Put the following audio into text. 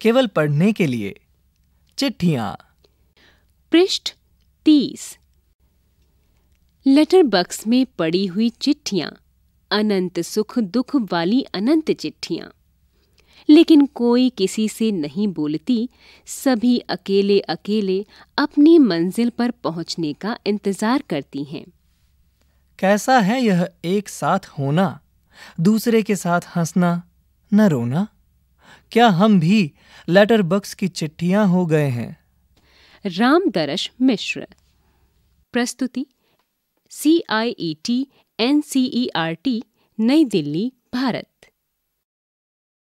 केवल पढ़ने के लिए चिट्ठियां पृष्ठ तीस लेटर बक्स में पड़ी हुई चिट्ठियां अनंत सुख दुख वाली अनंत चिट्ठियां लेकिन कोई किसी से नहीं बोलती सभी अकेले अकेले अपनी मंजिल पर पहुंचने का इंतजार करती हैं कैसा है यह एक साथ होना दूसरे के साथ हंसना न रोना क्या हम भी लेटर बक्स की चिट्ठियां हो गए हैं रामदरश मिश्र प्रस्तुति C I E T N C E R T New Delhi Bharat